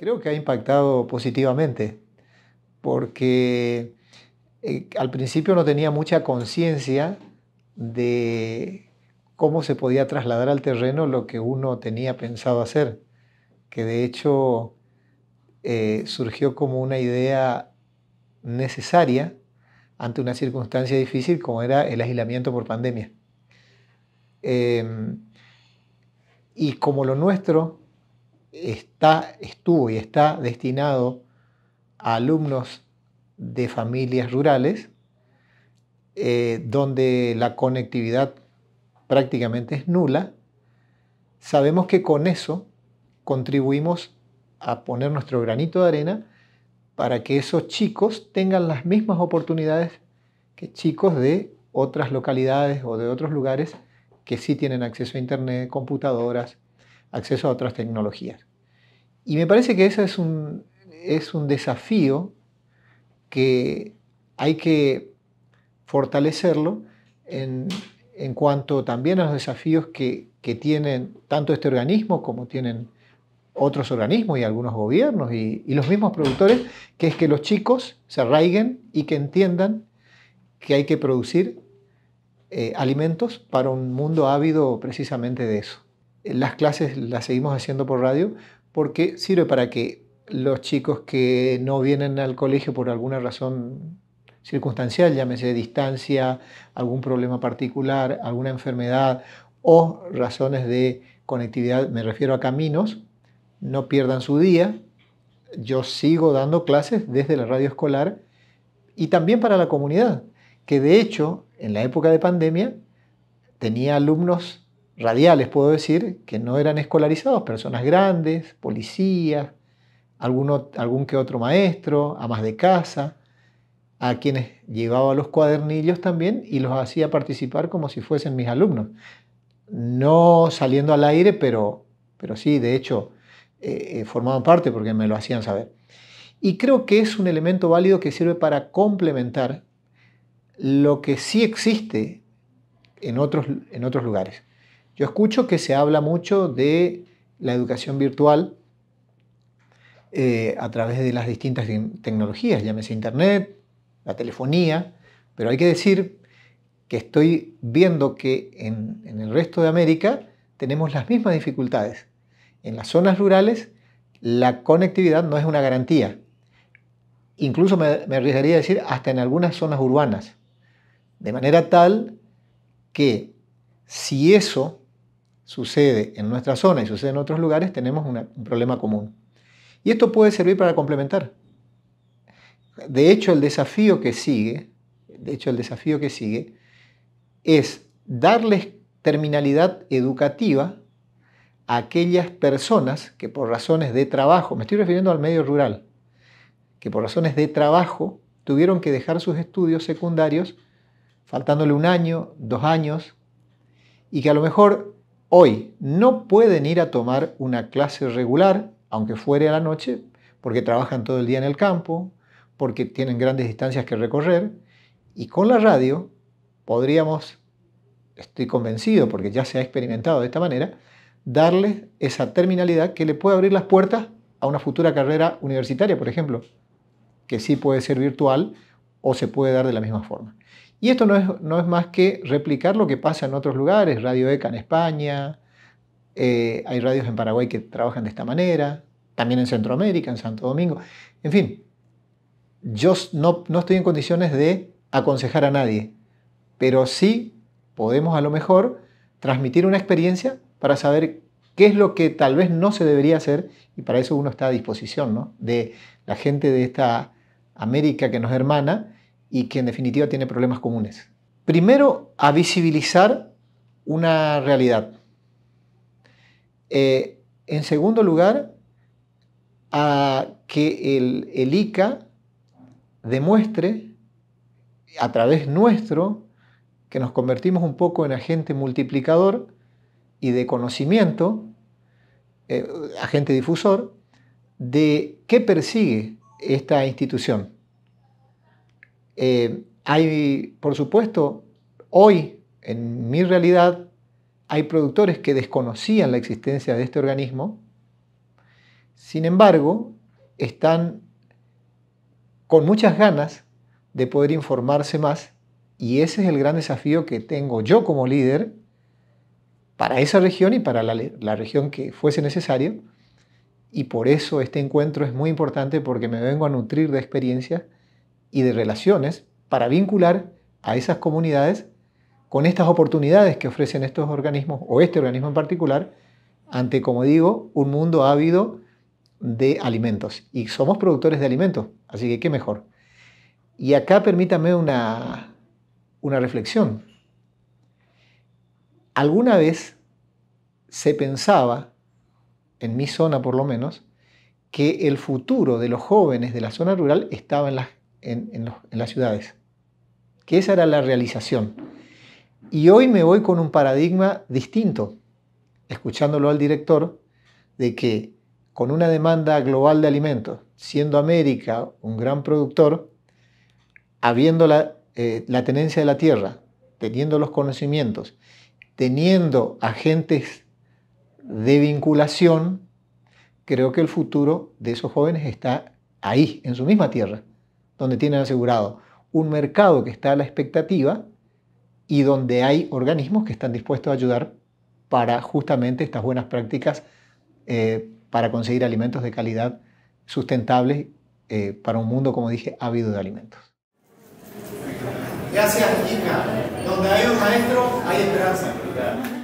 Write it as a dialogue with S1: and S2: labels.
S1: creo que ha impactado positivamente, porque eh, al principio no tenía mucha conciencia de cómo se podía trasladar al terreno lo que uno tenía pensado hacer, que de hecho eh, surgió como una idea necesaria ante una circunstancia difícil como era el aislamiento por pandemia. Em, y como lo nuestro está, estuvo y está destinado a alumnos de familias rurales, eh, donde la conectividad prácticamente es nula, sabemos que con eso contribuimos a poner nuestro granito de arena para que esos chicos tengan las mismas oportunidades que chicos de otras localidades o de otros lugares que sí tienen acceso a Internet, computadoras, acceso a otras tecnologías. Y me parece que ese es un, es un desafío que hay que fortalecerlo en, cuanto también a los desafíos que, que, tienen tanto este organismo como tienen otros organismos y algunos gobiernos y, los mismos productores, que es que los chicos se arraiguen y que entiendan que hay que producir eh, alimentos para un mundo ávido precisamente de eso las clases las seguimos haciendo por radio porque sirve para que los chicos que no vienen al colegio por alguna razón circunstancial, llámese distancia, algún problema particular, alguna enfermedad o razones de conectividad, me refiero a caminos, no pierdan su día. Yo sigo dando clases desde la radio escolar y también para la comunidad, que de hecho en la época de pandemia tenía alumnos radiales, puedo decir, que no eran escolarizados, personas grandes, policías, algún que otro maestro, amas de casa, a quienes llevaba los cuadernillos también y los hacía participar como si fuesen mis alumnos. No saliendo al aire, pero, pero sí, de hecho, eh, eh, formaban parte porque me lo hacían saber. Y creo que es un elemento válido que sirve para complementar lo que sí existe en otros, en otros lugares. Yo escucho que se habla mucho de la educación virtual eh, a través de las distintas tecnologías, llámese Internet, la telefonía, pero hay que decir que estoy viendo que en, el resto de América tenemos las mismas dificultades. En las zonas rurales la conectividad no es una garantía. Incluso me, arriesgaría a decir hasta en algunas zonas urbanas. De manera tal que si eso sucede en nuestra zona y sucede en otros lugares, tenemos un problema común. Y esto puede servir para complementar. De hecho, el desafío que sigue, de hecho, el desafío que sigue es darles terminalidad educativa a aquellas personas que por razones de trabajo, me estoy refiriendo al medio rural, que por razones de trabajo tuvieron que dejar sus estudios secundarios faltándole un año, dos años, y que a lo mejor hoy no pueden ir a tomar una clase regular, aunque fuere a la noche, porque trabajan todo el día en el campo, porque tienen grandes distancias que recorrer, y con la radio podríamos, estoy convencido, porque ya se ha experimentado de esta manera, darles esa terminalidad que le puede abrir las puertas a una futura carrera universitaria, por ejemplo, que sí puede ser virtual o se puede dar de la misma forma. Y esto no es, más que replicar lo que pasa en otros lugares, Radio ECA en España, eh, hay radios en Paraguay que trabajan de esta manera, también en Centroamérica, en Santo Domingo. En fin, yo no, estoy en condiciones de aconsejar a nadie, pero sí podemos a lo mejor transmitir una experiencia para saber qué es lo que tal vez no se debería hacer y para eso uno está a disposición de la gente de esta América que nos hermana y que en definitiva tiene problemas comunes. Primero, a visibilizar una realidad. Eh, en segundo lugar, a que el, ICA demuestre a través nuestro que nos convertimos un poco en agente multiplicador y de conocimiento, eh, agente difusor, de qué persigue esta institución. Eh, hay, por supuesto, hoy en mi realidad hay productores que desconocían la existencia de este organismo, sin embargo, están con muchas ganas de poder informarse más y ese es el gran desafío que tengo yo como líder para esa región y para la, la región que fuese necesario. Y por eso este encuentro es muy importante porque me vengo a nutrir de experiencias y de relaciones para vincular a esas comunidades con estas oportunidades que ofrecen estos organismos o este organismo en particular ante, como digo, un mundo ávido de alimentos. Y somos productores de alimentos, así que qué mejor. Y acá permítame una, una reflexión. Alguna vez se pensaba, en mi zona por lo menos, que el futuro de los jóvenes de la zona rural estaba en las en, las ciudades. Que esa era la realización. Y hoy me voy con un paradigma distinto, escuchándolo al director, de que con una demanda global de alimentos, siendo América un gran productor, habiendo la eh, tenencia de la tierra, teniendo los conocimientos, teniendo agentes de vinculación, creo que el futuro de esos jóvenes está ahí, en su misma tierra donde tienen asegurado un mercado que está a la expectativa y donde hay organismos que están dispuestos a ayudar para justamente estas buenas prácticas eh, para conseguir alimentos de calidad sustentables eh, para un mundo, como dije, ávido de alimentos. Gracias, Donde hay un maestro, hay esperanza.